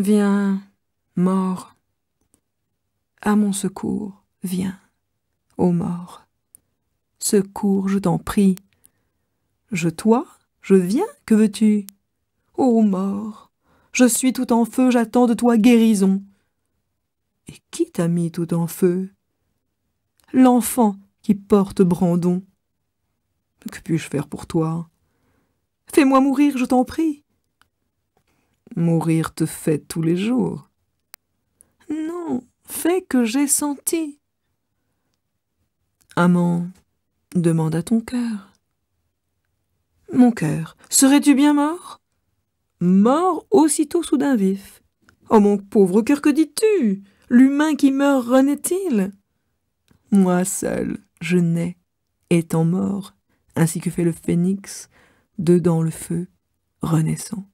Viens, mort. À mon secours, viens, ô mort. Secours, je t'en prie. Je toi, je viens, que veux-tu Ô mort, je suis tout en feu, j'attends de toi guérison. Et qui t'a mis tout en feu L'enfant qui porte Brandon. Que puis-je faire pour toi Fais-moi mourir, je t'en prie. Mourir te fait tous les jours. Non, fais que j'ai senti. Amant, demande à ton cœur. Mon cœur, serais-tu bien mort Mort aussitôt soudain vif. Oh mon pauvre cœur, que dis-tu L'humain qui meurt renaît-il Moi seul, je nais, étant mort, ainsi que fait le phénix, dedans le feu, renaissant.